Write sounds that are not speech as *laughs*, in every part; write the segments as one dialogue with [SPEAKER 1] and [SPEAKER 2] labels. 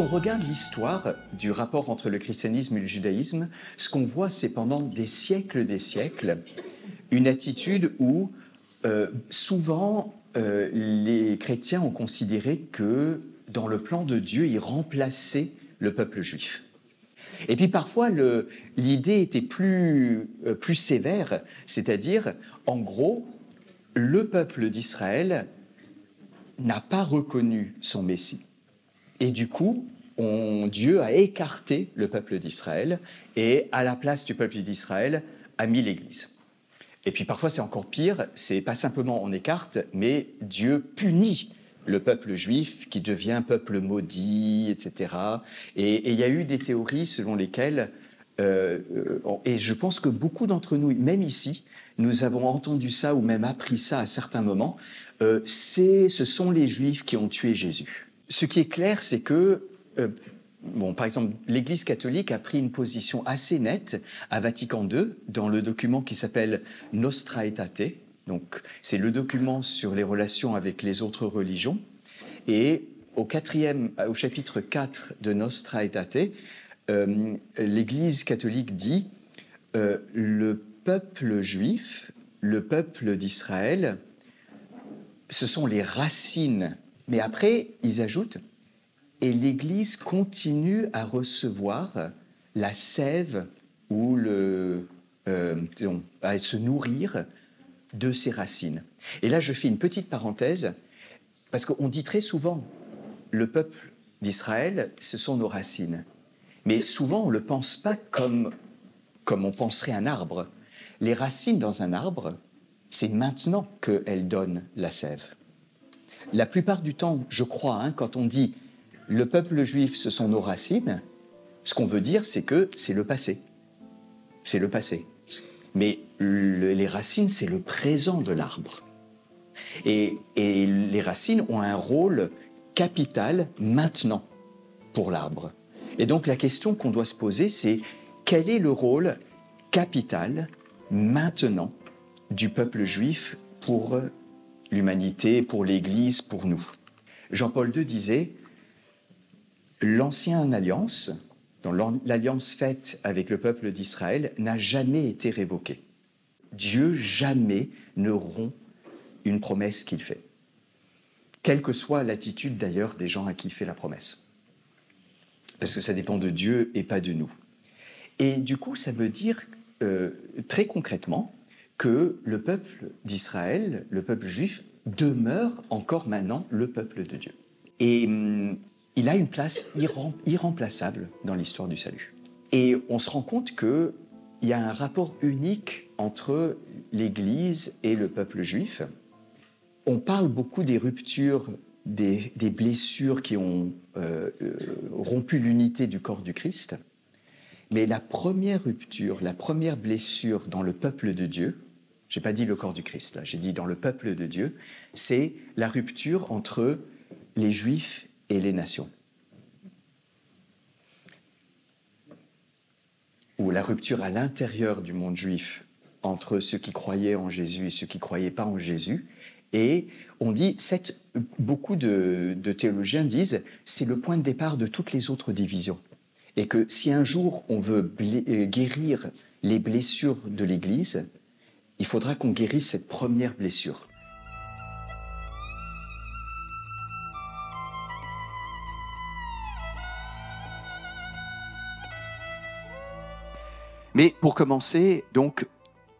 [SPEAKER 1] on regarde l'histoire du rapport entre le christianisme et le judaïsme, ce qu'on voit, c'est pendant des siècles des siècles, une attitude où euh, souvent euh, les chrétiens ont considéré que dans le plan de Dieu, ils remplaçaient le peuple juif. Et puis parfois, l'idée était plus, euh, plus sévère, c'est-à-dire, en gros, le peuple d'Israël n'a pas reconnu son Messie. Et du coup, Dieu a écarté le peuple d'Israël et à la place du peuple d'Israël a mis l'Église. Et puis parfois c'est encore pire, c'est pas simplement on écarte, mais Dieu punit le peuple juif qui devient peuple maudit, etc. Et il y a eu des théories selon lesquelles, euh, euh, et je pense que beaucoup d'entre nous, même ici, nous avons entendu ça ou même appris ça à certains moments, euh, ce sont les juifs qui ont tué Jésus. Ce qui est clair, c'est que euh, bon, par exemple, l'Église catholique a pris une position assez nette à Vatican II dans le document qui s'appelle Nostra Aetate. Donc, c'est le document sur les relations avec les autres religions. Et au, chapitre 4 de Nostra Aetate, euh, l'Église catholique dit euh, le peuple juif, le peuple d'Israël, ce sont les racines. Mais après, ils ajoutent et l'Église continue à recevoir la sève ou le, euh, à se nourrir de ses racines. Et là, je fais une petite parenthèse, parce qu'on dit très souvent, le peuple d'Israël, ce sont nos racines. Mais souvent, on ne le pense pas comme, comme on penserait un arbre. Les racines dans un arbre, c'est maintenant qu'elles donnent la sève. La plupart du temps, je crois, hein, quand on dit le peuple juif, ce sont nos racines, ce qu'on veut dire, c'est que c'est le passé. C'est le passé. Mais les racines, c'est le présent de l'arbre. et les racines ont un rôle capital maintenant pour l'arbre. Et donc la question qu'on doit se poser, c'est quel est le rôle capital maintenant du peuple juif pour l'humanité, pour l'Église, pour nous Jean-Paul II disait, L'ancienne alliance, l'alliance faite avec le peuple d'Israël, n'a jamais été révoquée. Dieu jamais ne rompt une promesse qu'il fait, quelle que soit l'attitude d'ailleurs des gens à qui fait la promesse. Parce que ça dépend de Dieu et pas de nous. Et du coup, ça veut dire euh, très concrètement que le peuple d'Israël, le peuple juif, demeure encore maintenant le peuple de Dieu. Et hum, il a une place irremplaçable dans l'histoire du salut. Et on se rend compte qu'il y a un rapport unique entre l'Église et le peuple juif. On parle beaucoup des ruptures, des, blessures qui ont euh, euh, rompu l'unité du corps du Christ. Mais la première rupture, la première blessure dans le peuple de Dieu, j'ai pas dit le corps du Christ là, j'ai dit dans le peuple de Dieu, c'est la rupture entre les Juifs et les nations. Ou la rupture à l'intérieur du monde juif entre ceux qui croyaient en Jésus et ceux qui ne croyaient pas en Jésus. Et on dit, cette, beaucoup de, de théologiens disent, c'est le point de départ de toutes les autres divisions. Et que si un jour on veut euh, guérir les blessures de l'Église, il faudra qu'on guérisse cette première blessure. Mais pour commencer, donc,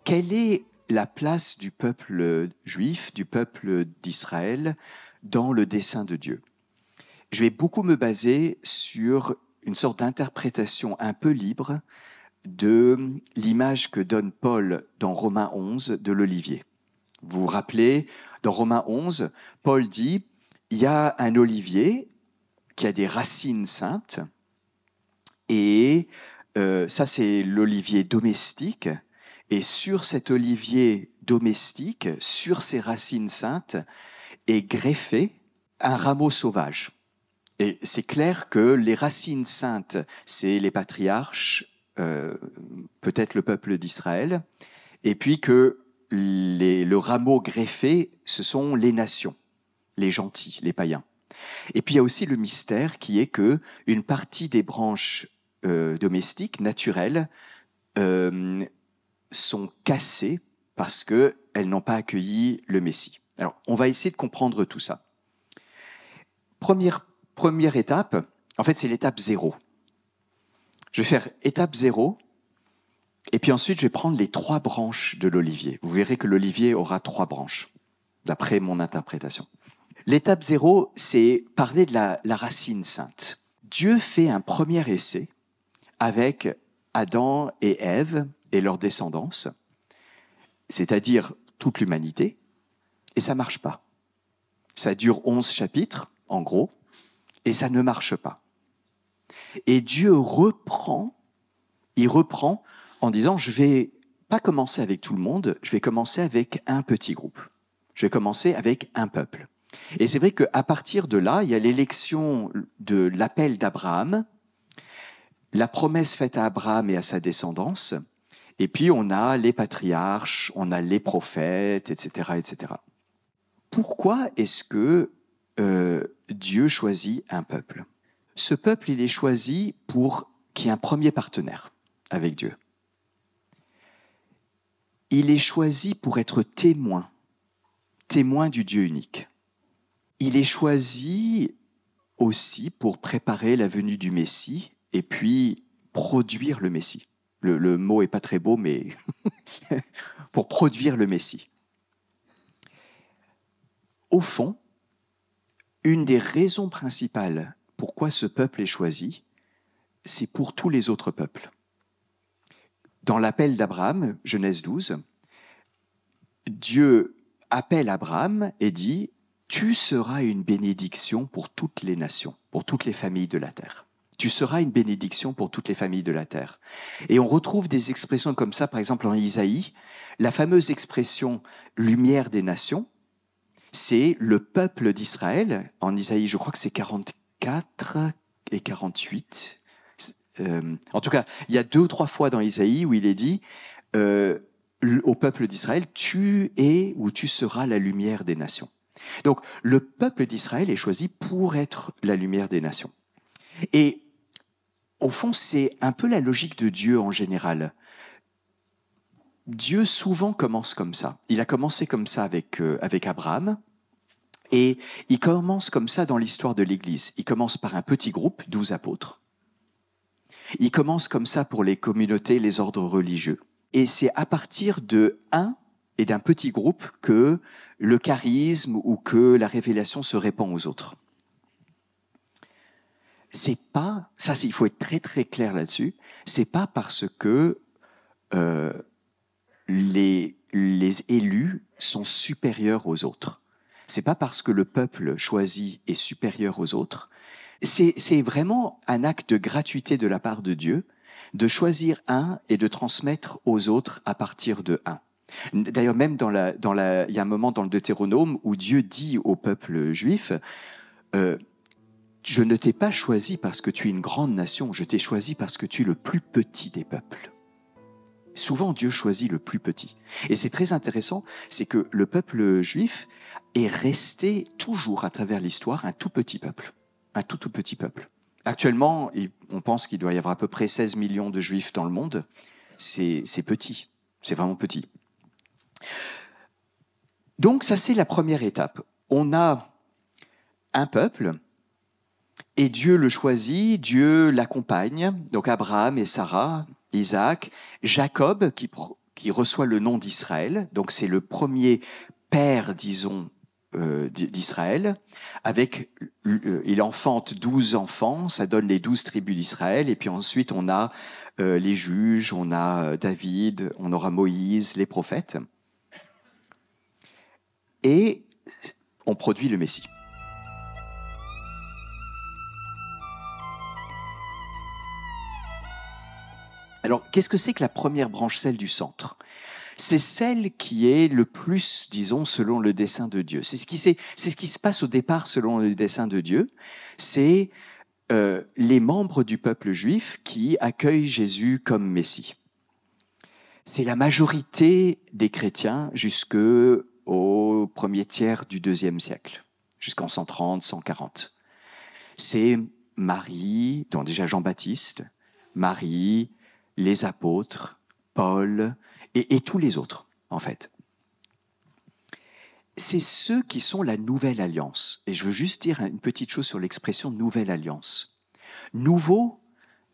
[SPEAKER 1] quelle est la place du peuple juif, du peuple d'Israël, dans le dessein de Dieu Je vais beaucoup me baser sur une sorte d'interprétation un peu libre de l'image que donne Paul dans Romains 11 de l'olivier. Vous vous rappelez, dans Romains 11, Paul dit, il y a un olivier qui a des racines saintes et euh, ça c'est l'olivier domestique, et sur cet olivier domestique, sur ses racines saintes, est greffé un rameau sauvage. Et c'est clair que les racines saintes, c'est les patriarches, euh, peut-être le peuple d'Israël, et puis que le rameau greffé, ce sont les nations, les gentils, les païens. Et puis il y a aussi le mystère qui est que une partie des branches euh, domestiques, naturelles, euh, sont cassées parce qu'elles n'ont pas accueilli le Messie. Alors, on va essayer de comprendre tout ça. Première, première étape, en fait, c'est l'étape zéro. Je vais faire étape zéro, et puis ensuite, je vais prendre les trois branches de l'olivier. Vous verrez que l'olivier aura trois branches, d'après mon interprétation. L'étape zéro, c'est parler de la, racine sainte. Dieu fait un premier essai avec Adam et Ève et leur descendance, c'est-à-dire toute l'humanité, et ça marche pas. Ça dure 11 chapitres, en gros, et ça ne marche pas. Et Dieu reprend, il reprend en disant, je vais pas commencer avec tout le monde, je vais commencer avec un petit groupe. Je vais commencer avec un peuple. Et c'est vrai qu'à partir de là, il y a l'élection de l'appel d'Abraham, la promesse faite à Abraham et à sa descendance, et puis on a les patriarches, on a les prophètes, etc. etc. Pourquoi est-ce que euh, Dieu choisit un peuple Ce peuple, il est choisi pour qu'il y ait un premier partenaire avec Dieu. Il est choisi pour être témoin, témoin du Dieu unique. Il est choisi aussi pour préparer la venue du Messie et puis produire le Messie. Le, mot est pas très beau, mais *laughs* pour produire le Messie. Au fond, une des raisons principales pourquoi ce peuple est choisi, c'est pour tous les autres peuples. Dans l'appel d'Abraham, Genèse 12, Dieu appelle Abraham et dit, Tu seras une bénédiction pour toutes les nations, pour toutes les familles de la terre tu seras une bénédiction pour toutes les familles de la terre. Et on retrouve des expressions comme ça, par exemple en Isaïe, la fameuse expression lumière des nations, c'est le peuple d'Israël, en Isaïe je crois que c'est 44 et 48. Euh, en tout cas, il y a deux ou trois fois dans Isaïe où il est dit euh, au peuple d'Israël, tu es ou tu seras la lumière des nations. Donc le peuple d'Israël est choisi pour être la lumière des nations. Et au fond, c'est un peu la logique de Dieu en général. Dieu souvent commence comme ça. Il a commencé comme ça avec, euh, avec Abraham. Et il commence comme ça dans l'histoire de l'Église. Il commence par un petit groupe, douze apôtres. Il commence comme ça pour les communautés, les ordres religieux. Et c'est à partir de un et d'un petit groupe que le charisme ou que la révélation se répand aux autres c'est pas, ça il faut être très très clair là-dessus, c'est pas parce que euh, les, les élus sont supérieurs aux autres. C'est pas parce que le peuple choisi est supérieur aux autres. C'est vraiment un acte de gratuité de la part de Dieu de choisir un et de transmettre aux autres à partir de un. D'ailleurs, même dans la, dans la, il y a un moment dans le Deutéronome où Dieu dit au peuple juif, euh, je ne t'ai pas choisi parce que tu es une grande nation, je t'ai choisi parce que tu es le plus petit des peuples. Souvent, Dieu choisit le plus petit. Et c'est très intéressant, c'est que le peuple juif est resté toujours à travers l'histoire un tout petit peuple. Un tout tout petit peuple. Actuellement, on pense qu'il doit y avoir à peu près 16 millions de juifs dans le monde. C'est petit, c'est vraiment petit. Donc ça, c'est la première étape. On a un peuple et Dieu le choisit, Dieu l'accompagne, donc Abraham et Sarah, Isaac, Jacob, qui, qui reçoit le nom d'Israël, donc c'est le premier père, disons, euh, d'Israël, avec, euh, il enfante douze enfants, ça donne les douze tribus d'Israël, et puis ensuite on a euh, les juges, on a David, on aura Moïse, les prophètes, et on produit le Messie. Alors, qu'est-ce que c'est que la première branche, celle du centre c'est celle qui est le plus, disons, selon le dessein de Dieu. C'est ce, qui, se passe au départ selon le dessein de Dieu. C'est euh, les membres du peuple juif qui accueillent Jésus comme Messie. C'est la majorité des chrétiens jusqu'au premier tiers du deuxième siècle, jusqu'en 130, 140. C'est Marie, dont déjà Jean-Baptiste, Marie, les apôtres, Paul et, tous les autres, en fait. C'est ceux qui sont la nouvelle alliance. Et je veux juste dire une petite chose sur l'expression nouvelle alliance. Nouveau,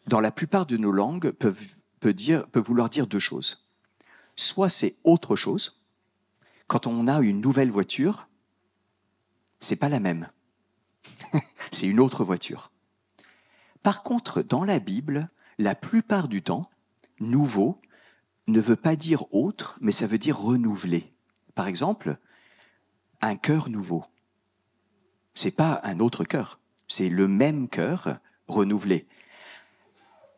[SPEAKER 1] dans la plupart de nos langues, peut, peut, dire, peut vouloir dire deux choses. Soit c'est autre chose. Quand on a une nouvelle voiture, c'est pas la même. *laughs* c'est une autre voiture. Par contre, dans la Bible, la plupart du temps, nouveau ne veut pas dire autre, mais ça veut dire renouvelé. Par exemple, un cœur nouveau. C'est pas un autre cœur, c'est le même cœur renouvelé.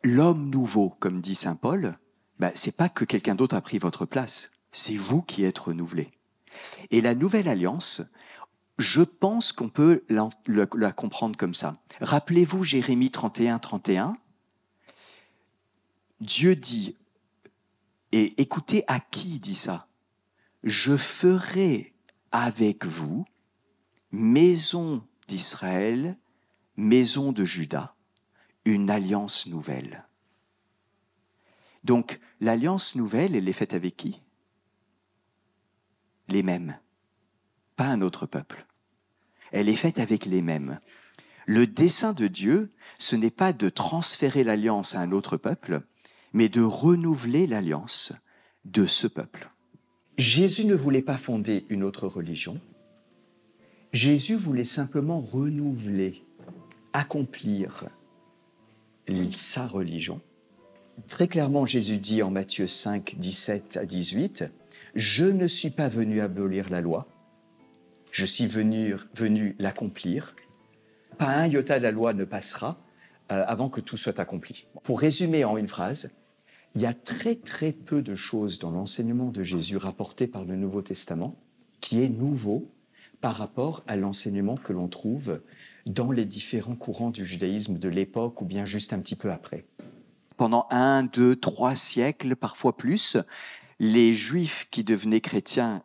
[SPEAKER 1] L'homme nouveau, comme dit saint Paul, ben, c'est pas que quelqu'un d'autre a pris votre place, c'est vous qui êtes renouvelé. Et la nouvelle alliance, je pense qu'on peut la, la, comprendre comme ça. Rappelez-vous Jérémie 31, 31, Dieu dit, et écoutez à qui dit ça, je ferai avec vous maison d'Israël, maison de Juda, une alliance nouvelle. Donc l'alliance nouvelle, elle est faite avec qui Les mêmes, pas un autre peuple. Elle est faite avec les mêmes. Le dessein de Dieu, ce n'est pas de transférer l'alliance à un autre peuple, mais de renouveler l'alliance de ce peuple. Jésus ne voulait pas fonder une autre religion. Jésus voulait simplement renouveler, accomplir sa religion. Très clairement, Jésus dit en Matthieu 5, 17 à 18, Je ne suis pas venu abolir la loi, je suis venu, l'accomplir. Pas un iota de la loi ne passera euh, avant que tout soit accompli. Pour résumer en une phrase, il y a très très peu de choses dans l'enseignement de Jésus rapporté par le Nouveau Testament qui est nouveau par rapport à l'enseignement que l'on trouve dans les différents courants du judaïsme de l'époque ou bien juste un petit peu après. Pendant un, deux, trois siècles, parfois plus, les juifs qui devenaient chrétiens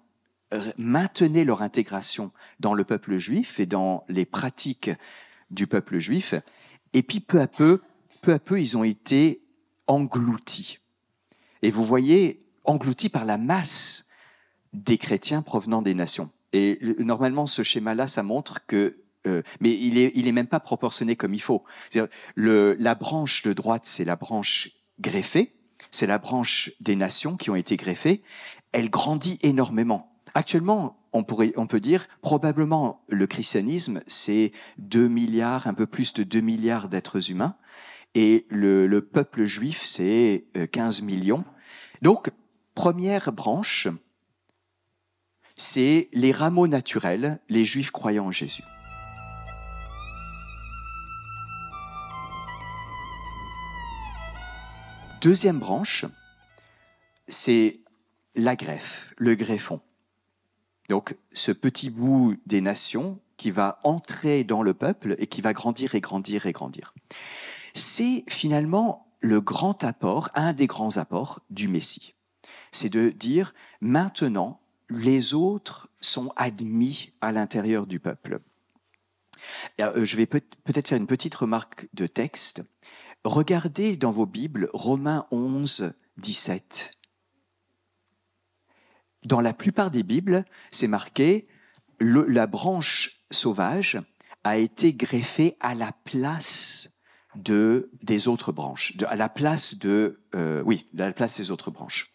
[SPEAKER 1] maintenaient leur intégration dans le peuple juif et dans les pratiques du peuple juif. Et puis peu à peu, peu à peu, ils ont été englouti. Et vous voyez, englouti par la masse des chrétiens provenant des nations. Et normalement, ce schéma-là, ça montre que euh, mais il n'est il est même pas proportionné comme il faut. Le, la branche de droite, c'est la branche greffée, c'est la branche des nations qui ont été greffées. Elle grandit énormément. Actuellement, on, pourrait, on peut dire probablement le christianisme, c'est 2 milliards, un peu plus de 2 milliards d'êtres humains et le, peuple juif, c'est 15 euh, millions. Donc, première branche, c'est les rameaux naturels, les juifs croyant en Jésus. Deuxième branche, c'est la greffe, le greffon. Donc ce petit bout des nations qui va entrer dans le peuple et qui va grandir et grandir et grandir c'est finalement le grand apport, un des grands apports du Messie. C'est de dire maintenant, les autres sont admis à l'intérieur du peuple. Euh, je vais peut-être faire une petite remarque de texte. Regardez dans vos Bibles Romains 11, 17. Dans la plupart des Bibles, c'est marqué la branche sauvage a été greffée à la place de, des autres branches, à, la place de, euh, oui, à la place des autres branches.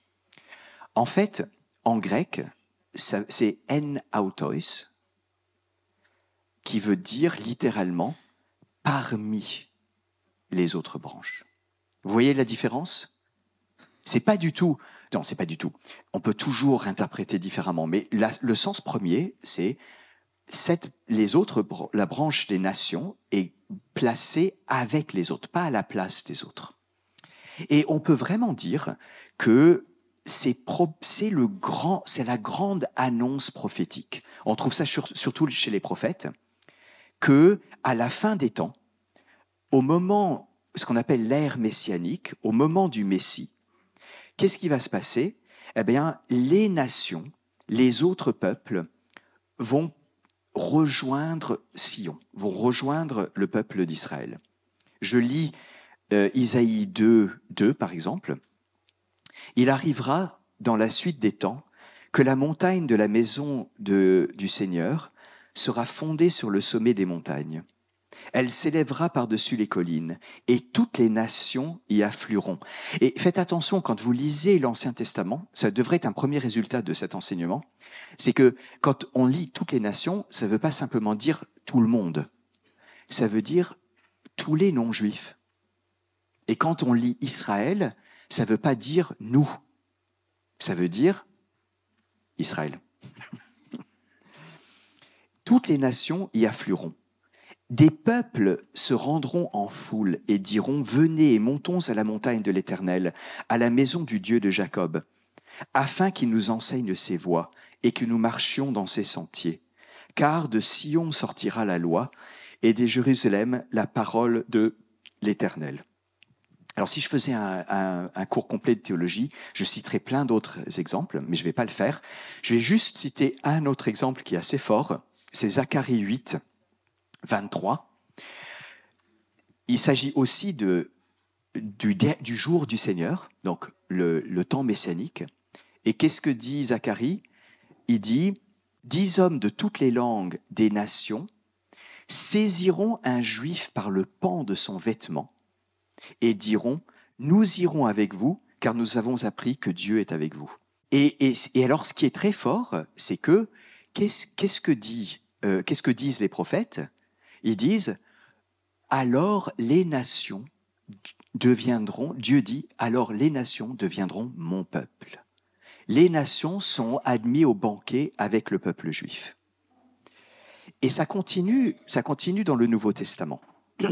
[SPEAKER 1] En fait, en grec, c'est en autois, qui veut dire littéralement parmi les autres branches. Vous voyez la différence C'est pas du tout. Non, c'est pas du tout. On peut toujours interpréter différemment, mais le sens premier, c'est cette, les autres, la branche des nations est placée avec les autres, pas à la place des autres. Et on peut vraiment dire que c'est le grand, c'est la grande annonce prophétique. On trouve ça surtout chez les prophètes, que à la fin des temps, au moment, ce qu'on appelle l'ère messianique, au moment du Messie, qu'est-ce qui va se passer Eh bien, les nations, les autres peuples vont rejoindre Sion, vont rejoindre le peuple d'Israël. Je lis euh, Isaïe 2, 2, par exemple. Il arrivera dans la suite des temps que la montagne de la maison de, du Seigneur sera fondée sur le sommet des montagnes. Elle s'élèvera par-dessus les collines, et toutes les nations y afflueront. Et faites attention, quand vous lisez l'Ancien Testament, ça devrait être un premier résultat de cet enseignement, c'est que quand on lit toutes les nations, ça ne veut pas simplement dire tout le monde, ça veut dire tous les non-juifs. Et quand on lit Israël, ça ne veut pas dire nous, ça veut dire Israël. *laughs* Toutes les nations y afflueront. Des peuples se rendront en foule et diront Venez et montons à la montagne de l'Éternel, à la maison du Dieu de Jacob, afin qu'il nous enseigne ses voies et que nous marchions dans ces sentiers. Car de Sion sortira la loi, et des Jérusalem la parole de l'Éternel. Alors si je faisais un, cours complet de théologie, je citerais plein d'autres exemples, mais je ne vais pas le faire. Je vais juste citer un autre exemple qui est assez fort, c'est Zacharie 8, 23. Il s'agit aussi de, du, du, jour du Seigneur, donc le, le temps messianique. Et qu'est-ce que dit Zacharie il dit, Dix hommes de toutes les langues des nations saisiront un juif par le pan de son vêtement et diront, Nous irons avec vous, car nous avons appris que Dieu est avec vous. Et, alors ce qui est très fort, c'est que qu'est-ce que, euh, qu'est-ce que disent les prophètes Ils disent, alors les nations deviendront, Dieu dit, alors les nations deviendront mon peuple les nations sont admises au banquet avec le peuple juif. Et ça continue, ça continue dans le Nouveau Testament. *clears throat*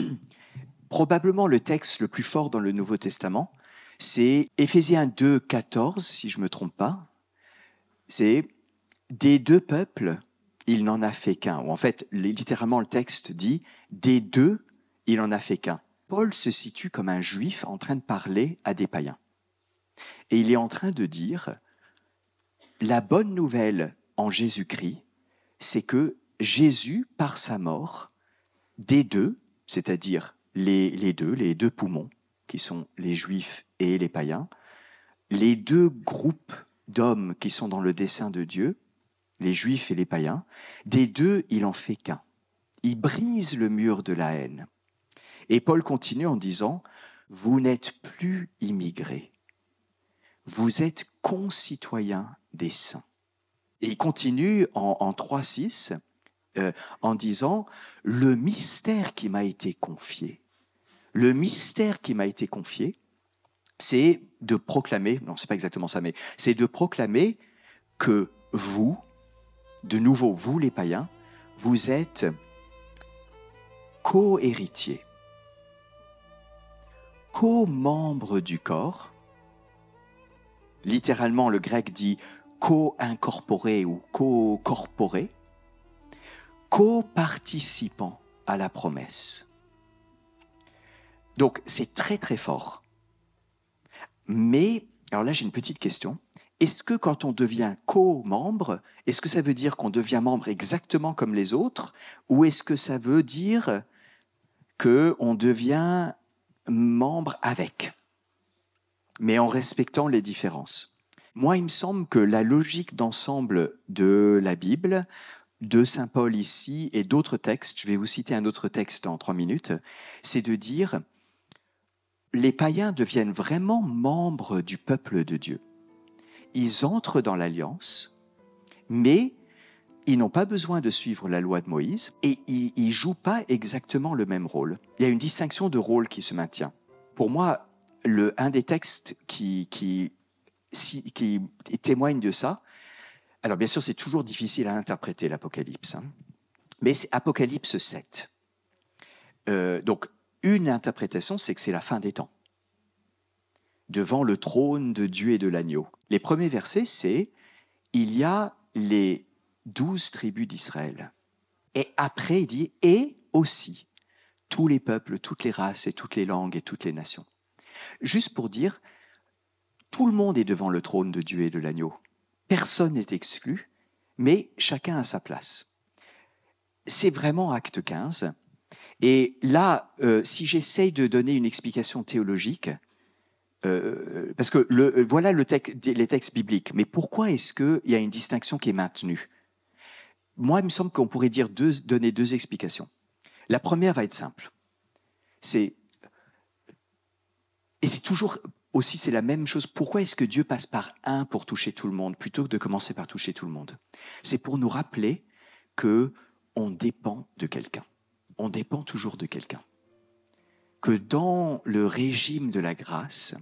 [SPEAKER 1] Probablement le texte le plus fort dans le Nouveau Testament, c'est Éphésiens 2, 14, si je ne me trompe pas. C'est des deux peuples, il n'en a fait qu'un. Ou en fait, littéralement, le texte dit des deux, il n'en a fait qu'un. Paul se situe comme un juif en train de parler à des païens. Et il est en train de dire la bonne nouvelle en Jésus-Christ, c'est que Jésus, par sa mort, des deux, c'est-à-dire les, deux, les deux poumons, qui sont les juifs et les païens, les deux groupes d'hommes qui sont dans le dessein de Dieu, les juifs et les païens, des deux, il en fait qu'un. Il brise le mur de la haine. Et Paul continue en disant, Vous n'êtes plus immigrés, vous êtes concitoyens des saints. Et il continue en, en 3.6 euh, en disant, le mystère qui m'a été confié, le mystère qui m'a été confié, c'est de proclamer, non c'est pas exactement ça, mais c'est de proclamer que vous, de nouveau vous les païens, vous êtes co-héritiers, co-membres du corps, Littéralement, le grec dit co-incorporé ou co-corporé, co-participant à la promesse. Donc c'est très très fort. Mais, alors là j'ai une petite question. Est-ce que quand on devient co-membre, est-ce que ça veut dire qu'on devient membre exactement comme les autres ou est-ce que ça veut dire qu'on devient membre avec mais en respectant les différences. Moi, il me semble que la logique d'ensemble de la Bible, de Saint Paul ici et d'autres textes, je vais vous citer un autre texte en trois minutes, c'est de dire les païens deviennent vraiment membres du peuple de Dieu. Ils entrent dans l'alliance, mais ils n'ont pas besoin de suivre la loi de Moïse et ils ne jouent pas exactement le même rôle. Il y a une distinction de rôle qui se maintient. Pour moi, un des textes qui, témoigne de ça, alors bien sûr c'est toujours difficile à interpréter l'Apocalypse, hein. mais c'est Apocalypse 7. Euh, donc une interprétation, c'est que c'est la fin des temps, devant le trône de Dieu et de l'agneau. Les premiers versets, c'est il y a les douze tribus d'Israël. Et après, il dit, et aussi tous les peuples, toutes les races et toutes les langues et toutes les nations. Juste pour dire, tout le monde est devant le trône de Dieu et de l'agneau. Personne n'est exclu, mais chacun a sa place. C'est vraiment acte 15. Et là, euh, si j'essaye de donner une explication théologique, euh, parce que voilà les textes bibliques, mais pourquoi est-ce qu'il y a une distinction qui est maintenue Moi, il me semble qu'on pourrait dire donner deux explications. La première va être simple. C'est et c'est toujours aussi, c'est la même chose. Pourquoi est-ce que Dieu passe par un pour toucher tout le monde plutôt que de commencer par toucher tout le monde C'est pour nous rappeler que on dépend de quelqu'un. On dépend toujours de quelqu'un. Que dans le régime de la grâce,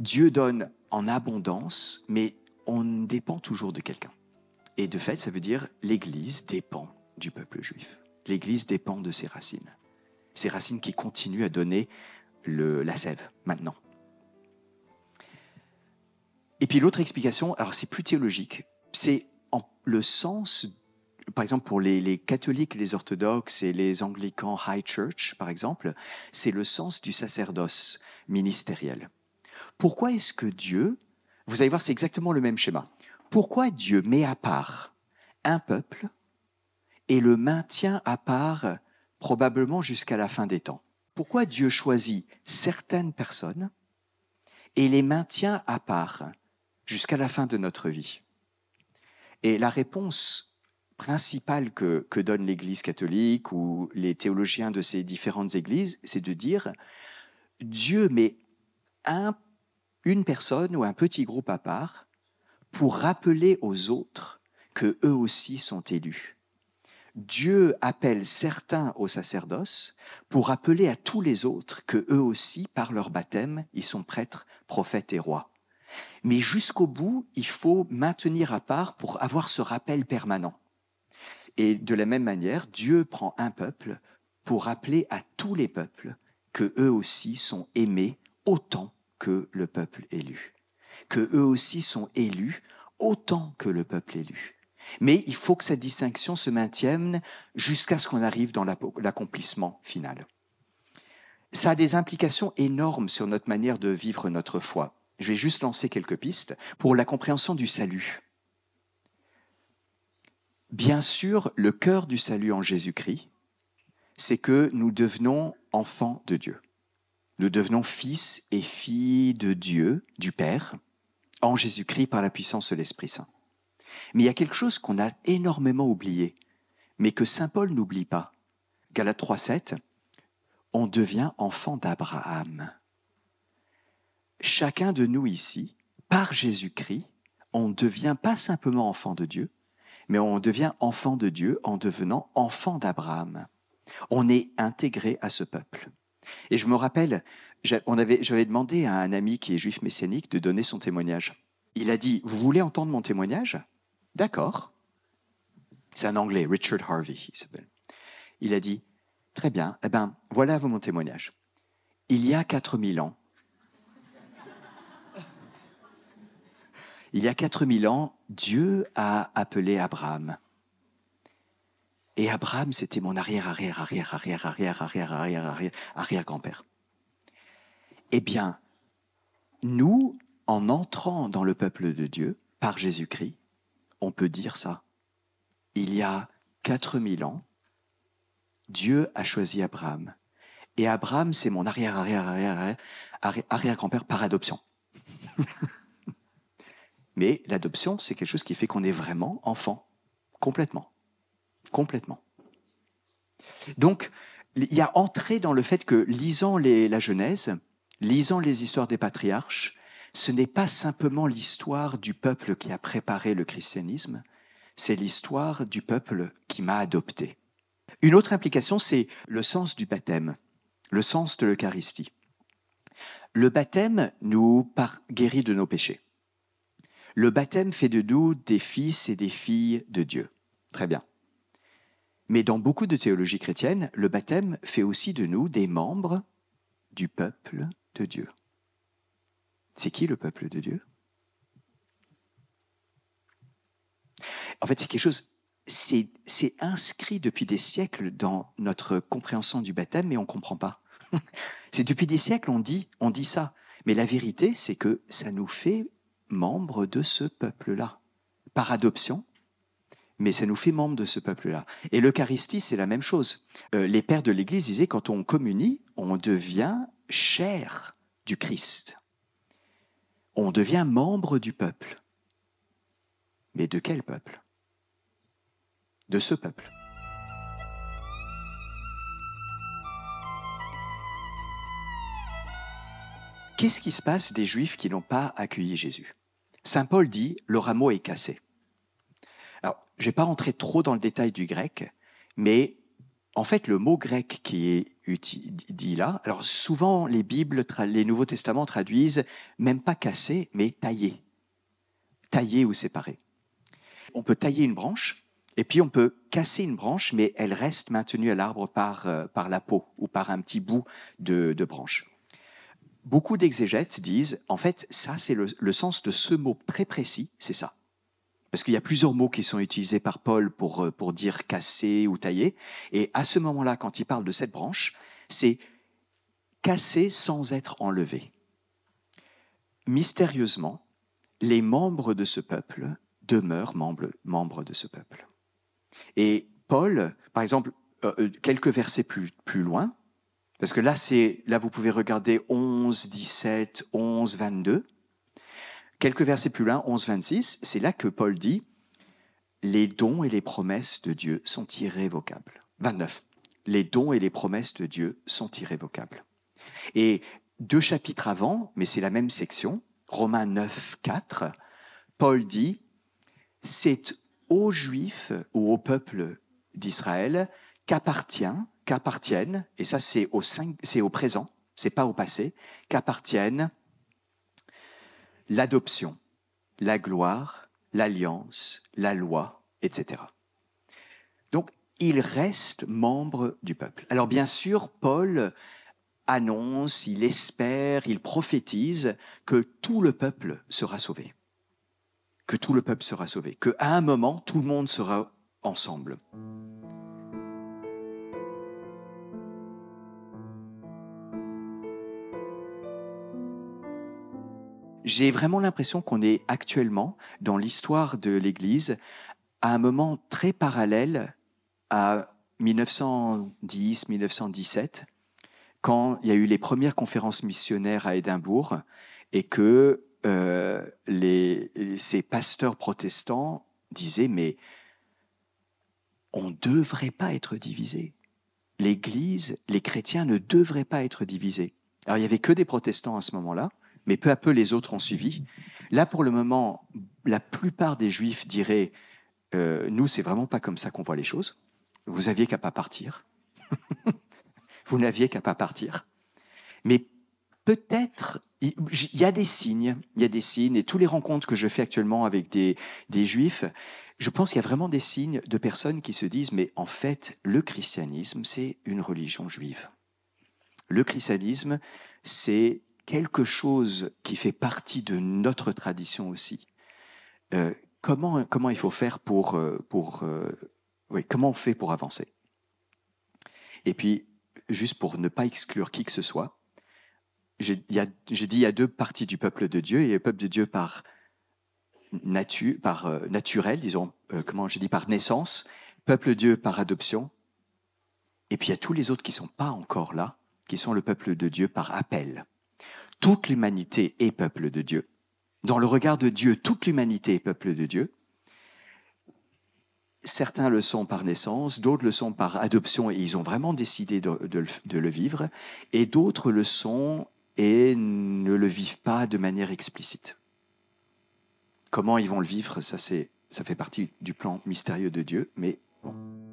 [SPEAKER 1] Dieu donne en abondance, mais on dépend toujours de quelqu'un. Et de fait, ça veut dire l'Église dépend du peuple juif. L'Église dépend de ses racines. Ses racines qui continuent à donner le, la sève maintenant. Et puis l'autre explication, alors c'est plus théologique, c'est le sens, par exemple pour les, les, catholiques, les orthodoxes et les anglicans High Church, par exemple, c'est le sens du sacerdoce ministériel. Pourquoi est-ce que Dieu, vous allez voir, c'est exactement le même schéma, pourquoi Dieu met à part un peuple et le maintient à part probablement jusqu'à la fin des temps pourquoi Dieu choisit certaines personnes et les maintient à part jusqu'à la fin de notre vie Et la réponse principale que, donne l'Église catholique ou les théologiens de ces différentes églises, c'est de dire Dieu met un, une personne ou un petit groupe à part pour rappeler aux autres que eux aussi sont élus Dieu appelle certains au sacerdoce pour appeler à tous les autres que eux aussi, par leur baptême, ils sont prêtres, prophètes et rois. Mais jusqu'au bout, il faut maintenir à part pour avoir ce rappel permanent. Et de la même manière, Dieu prend un peuple pour appeler à tous les peuples que eux aussi sont aimés autant que le peuple élu, que eux aussi sont élus autant que le peuple élu. Mais il faut que cette distinction se maintienne jusqu'à ce qu'on arrive dans l'accomplissement final. Ça a des implications énormes sur notre manière de vivre notre foi. Je vais juste lancer quelques pistes pour la compréhension du salut. Bien sûr, le cœur du salut en Jésus-Christ, c'est que nous devenons enfants de Dieu. Nous devenons fils et filles de Dieu, du Père, en Jésus-Christ par la puissance de l'Esprit Saint. Mais il y a quelque chose qu'on a énormément oublié, mais que Saint Paul n'oublie pas. Galates 3.7, on devient enfant d'Abraham. Chacun de nous ici, par Jésus-Christ, on ne devient pas simplement enfant de Dieu, mais on devient enfant de Dieu en devenant enfant d'Abraham. On est intégré à ce peuple. Et je me rappelle, j'avais demandé à un ami qui est juif messianique de donner son témoignage. Il a dit, vous voulez entendre mon témoignage D'accord. C'est un Anglais, Richard Harvey, il s'appelle. Il a dit, très bien, eh ben, voilà mon témoignage. Il y a 4000 ans, il y a 4000 ans, Dieu a appelé Abraham. Et Abraham, c'était mon arrière, arrière, arrière, arrière, arrière, arrière, arrière, arrière, arrière grand-père. Eh bien, nous, en entrant dans le peuple de Dieu par Jésus-Christ, on peut dire ça. Il y a 4000 ans, Dieu a choisi Abraham. Et Abraham, c'est mon arrière-arrière-arrière-arrière-grand-père par adoption. *laughs* Mais l'adoption, c'est quelque chose qui fait qu'on est vraiment enfant, complètement. Complètement. Donc, il y a entré dans le fait que, lisant la Genèse, lisant les histoires des patriarches, ce n'est pas simplement l'histoire du peuple qui a préparé le christianisme, c'est l'histoire du peuple qui m'a adopté. Une autre implication, c'est le sens du baptême, le sens de l'Eucharistie. Le baptême nous guérit de nos péchés. Le baptême fait de nous des fils et des filles de Dieu. Très bien. Mais dans beaucoup de théologies chrétiennes, le baptême fait aussi de nous des membres du peuple de Dieu. C'est qui le peuple de Dieu En fait, c'est quelque chose, c'est inscrit depuis des siècles dans notre compréhension du baptême, mais on ne comprend pas. *laughs* c'est depuis des siècles, on dit, on dit ça. Mais la vérité, c'est que ça nous fait membres de ce peuple-là. Par adoption, mais ça nous fait membres de ce peuple-là. Et l'Eucharistie, c'est la même chose. Euh, les pères de l'Église disaient, quand on communie, on devient chair du Christ on devient membre du peuple. Mais de quel peuple De ce peuple. Qu'est-ce qui se passe des Juifs qui n'ont pas accueilli Jésus Saint Paul dit, le rameau est cassé. Alors, je ne vais pas rentrer trop dans le détail du grec, mais en fait, le mot grec qui est dit là. Alors souvent, les Bibles, les Nouveaux Testaments traduisent même pas casser, mais tailler. Tailler ou séparer. On peut tailler une branche, et puis on peut casser une branche, mais elle reste maintenue à l'arbre par, euh, par la peau ou par un petit bout de, de branche. Beaucoup d'exégètes disent, en fait, ça c'est le sens de ce mot très précis, c'est ça parce qu'il y a plusieurs mots qui sont utilisés par Paul pour, euh, pour dire casser ou tailler. Et à ce moment-là, quand il parle de cette branche, c'est casser sans être enlevé. Mystérieusement, les membres de ce peuple demeurent membres, de ce peuple. Et Paul, par exemple, euh, euh, quelques versets plus, plus loin, parce que là, c'est, là, vous pouvez regarder 11, 17, 11, 22. Quelques versets plus loin, 11-26, c'est là que Paul dit Les dons et les promesses de Dieu sont irrévocables. 29. Les dons et les promesses de Dieu sont irrévocables. Et deux chapitres avant, mais c'est la même section, Romains 9, 4, Paul dit C'est aux Juifs ou au peuple d'Israël qu'appartient, qu'appartiennent, et ça c'est au, au présent, c'est pas au passé, qu'appartiennent l'adoption, la gloire, l'alliance, la loi, etc. Donc, il reste membre du peuple. Alors, bien sûr, Paul annonce, il espère, il prophétise que tout le peuple sera sauvé. Que tout le peuple sera sauvé. Qu'à un moment, tout le monde sera ensemble. J'ai vraiment l'impression qu'on est actuellement, dans l'histoire de l'Église, à un moment très parallèle à 1910-1917, quand il y a eu les premières conférences missionnaires à Édimbourg et que euh, ces pasteurs protestants disaient mais on ne devrait pas être divisé. L'Église, les chrétiens ne devraient pas être divisés. Alors il n'y avait que des protestants à ce moment-là, mais peu à peu les autres ont suivi. Là, pour le moment, la plupart des Juifs diraient euh, Nous, c'est vraiment pas comme ça qu'on voit les choses. Vous aviez qu'à pas partir. *laughs* Vous n'aviez qu'à pas partir. Mais peut-être, il y a des signes, il y a des signes, et tous les rencontres que je fais actuellement avec des, des juifs, je pense qu'il y a vraiment des signes de personnes qui se disent, mais en fait, le christianisme, c'est une religion juive. Le christianisme, c'est quelque chose qui fait partie de notre tradition aussi. Euh, comment, comment il faut faire pour... Euh, pour euh, oui, comment on fait pour avancer Et puis, juste pour ne pas exclure qui que ce soit, j'ai dit il y a deux parties du peuple de Dieu. Il y a le peuple de Dieu par, nature par naturel, disons, comment j'ai dit, par naissance, peuple de Dieu par adoption, et puis il y a tous les autres qui sont pas encore là, qui sont le peuple de Dieu par appel toute l'humanité est peuple de Dieu. Dans le regard de Dieu, toute l'humanité est peuple de Dieu. Certains le sont par naissance, d'autres le sont par adoption et ils ont vraiment décidé de, le vivre, et d'autres le sont et ne le vivent pas de manière explicite. Comment ils vont le vivre, ça, ça fait partie du plan mystérieux de Dieu, mais bon.